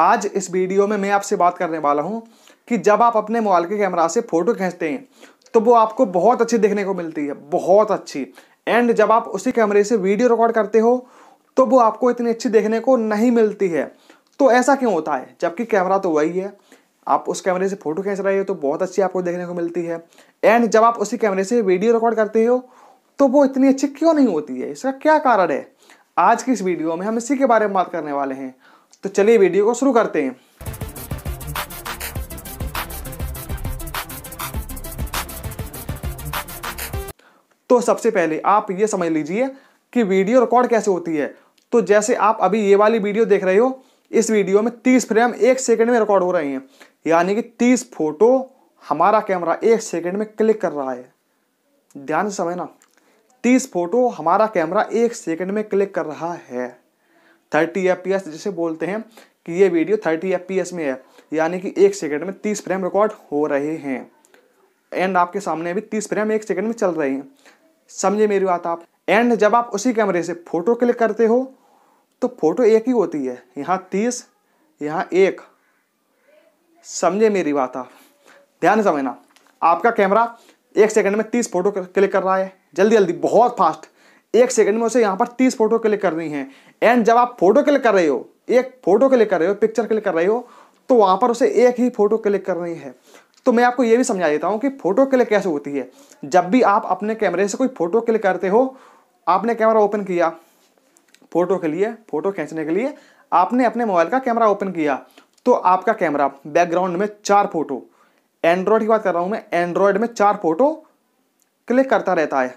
आज इस वीडियो में मैं आपसे बात करने वाला हूँ कि जब आप अपने मोबाइल के कैमरा से फ़ोटो खींचते हैं तो वो आपको बहुत अच्छी देखने को मिलती है बहुत अच्छी एंड जब आप उसी कैमरे से वीडियो रिकॉर्ड करते हो तो वो आपको इतनी अच्छी देखने को नहीं मिलती है तो ऐसा क्यों होता है जबकि कैमरा तो वही है आप उस कैमरे से फ़ोटो खींच रहे हो तो बहुत अच्छी आपको देखने को मिलती है एंड जब आप उसी कैमरे से वीडियो रिकॉर्ड करते हो तो वो इतनी अच्छी क्यों नहीं होती है इसका क्या कारण है आज की इस वीडियो में हम इसी के बारे में बात करने वाले हैं तो चलिए वीडियो को शुरू करते हैं तो सबसे पहले आप ये समझ लीजिए कि वीडियो रिकॉर्ड कैसे होती है तो जैसे आप अभी ये वाली वीडियो देख रहे हो इस वीडियो में 30 फ्रेम एक सेकंड में रिकॉर्ड हो रहे हैं यानी कि 30 फोटो हमारा कैमरा एक सेकंड में क्लिक कर रहा है ध्यान से समझना 30 फोटो हमारा कैमरा एक सेकंड में क्लिक कर रहा है थर्टी एफ जिसे बोलते हैं कि ये वीडियो थर्टी एफ में है यानी कि एक सेकेंड में तीस फ्रेम रिकॉर्ड हो रहे हैं एंड आपके सामने अभी तीस फ्रेम एक सेकेंड में चल रहे हैं समझे मेरी बात आप एंड जब आप उसी कैमरे से फ़ोटो क्लिक करते हो तो फ़ोटो एक ही होती है यहाँ तीस यहाँ एक समझे मेरी बात आप ध्यान समझना आपका कैमरा एक सेकंड में तीस फोटो क्लिक कर रहा है जल्दी जल्दी बहुत फास्ट एक सेकंड में उसे यहाँ पर तीस फोटो क्लिक करनी है एंड जब आप फोटो क्लिक कर रहे हो एक फोटो क्लिक कर रहे हो पिक्चर क्लिक कर रहे हो तो वहाँ पर उसे एक ही फोटो क्लिक करनी है तो मैं आपको ये भी समझा देता हूँ कि फोटो क्लिक कैसे होती है जब भी आप अपने कैमरे से कोई फोटो क्लिक करते हो आपने कैमरा ओपन किया फोटो के लिए फोटो खींचने के लिए आपने अपने मोबाइल का कैमरा ओपन किया तो आपका कैमरा बैकग्राउंड में चार फोटो एंड्रॉयड की बात कर रहा हूँ मैं एंड्रॉयड में चार फोटो क्लिक करता रहता है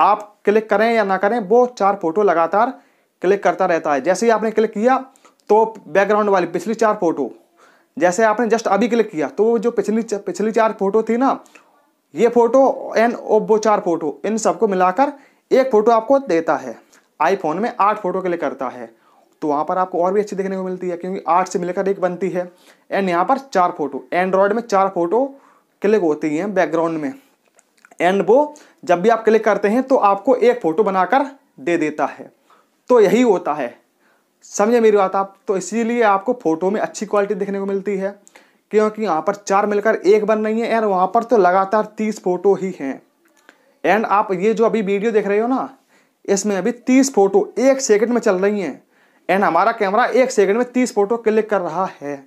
आप क्लिक करें या ना करें वो चार फोटो लगातार क्लिक करता रहता है जैसे ही आपने क्लिक किया तो बैकग्राउंड वाली पिछली चार फोटो जैसे आपने जस्ट अभी क्लिक किया तो जो पिछली पिछली चार फोटो थी ना ये फोटो एंड वो चार फोटो इन सबको मिलाकर एक फोटो आपको देता है आईफोन में आठ फोटो क्लिक करता है तो वहाँ पर आपको और भी अच्छी देखने को मिलती है क्योंकि आठ से मिलकर एक बनती है एंड यहाँ पर चार फोटो एंड्रॉयड में चार फोटो क्लिक होती हैं बैकग्राउंड में एंड वो जब भी आप क्लिक करते हैं तो आपको एक फ़ोटो बनाकर दे देता है तो यही होता है समझे मेरी बात आप तो इसीलिए आपको फ़ोटो में अच्छी क्वालिटी देखने को मिलती है क्योंकि यहाँ पर चार मिलकर एक बन रही है एंड वहाँ पर तो लगातार तीस फ़ोटो ही हैं एंड आप ये जो अभी वीडियो देख रहे हो ना इसमें अभी तीस फ़ोटो एक सेकंड में चल रही हैं एंड हमारा कैमरा एक सेकंड में तीस फ़ोटो क्लिक कर रहा है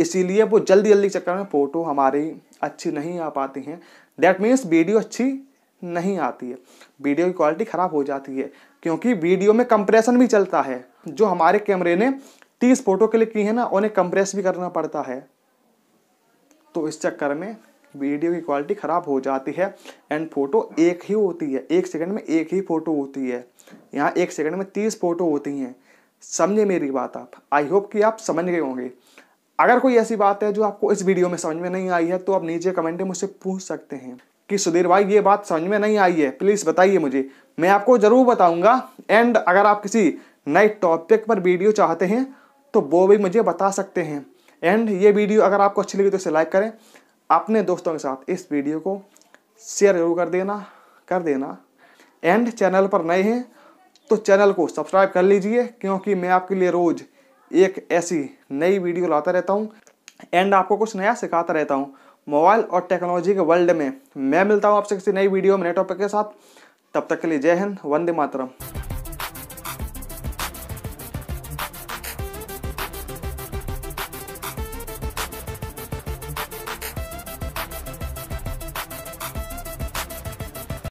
इसीलिए वो जल्दी जल्दी चक्कर में फ़ोटो हमारी अच्छी नहीं आ पाती हैं दैट मीन्स वीडियो अच्छी नहीं आती है वीडियो की क्वालिटी ख़राब हो जाती है क्योंकि वीडियो में कंप्रेशन भी चलता है जो हमारे कैमरे ने तीस फोटो क्लिक की है ना उन्हें कंप्रेस भी करना पड़ता है तो इस चक्कर में वीडियो की क्वालिटी ख़राब हो जाती है एंड फोटो एक ही होती है एक सेकंड में एक ही फोटो होती है यहाँ एक सेकंड में तीस फोटो होती हैं समझे मेरी बात आप आई होप कि आप समझ गए होंगे अगर कोई ऐसी बात है जो आपको इस वीडियो में समझ में नहीं आई है तो आप नीचे कमेंट में मुझसे पूछ सकते हैं कि सुधीर भाई ये बात समझ में नहीं आई है प्लीज़ बताइए मुझे मैं आपको ज़रूर बताऊंगा एंड अगर आप किसी नए टॉपिक पर वीडियो चाहते हैं तो वो भी मुझे बता सकते हैं एंड ये वीडियो अगर आपको अच्छी लगी तो इसे लाइक करें अपने दोस्तों के साथ इस वीडियो को शेयर जरूर कर देना कर देना एंड चैनल पर नए हैं तो चैनल को सब्सक्राइब कर लीजिए क्योंकि मैं आपके लिए रोज़ एक ऐसी नई वीडियो लाता रहता हूँ एंड आपको कुछ नया सिखाता रहता हूँ मोबाइल और टेक्नोलॉजी के वर्ल्ड में मैं मिलता हूँ आपसे किसी नई वीडियो में नए टॉपिक के साथ तब तक के लिए जय हिंद वंदे मातरम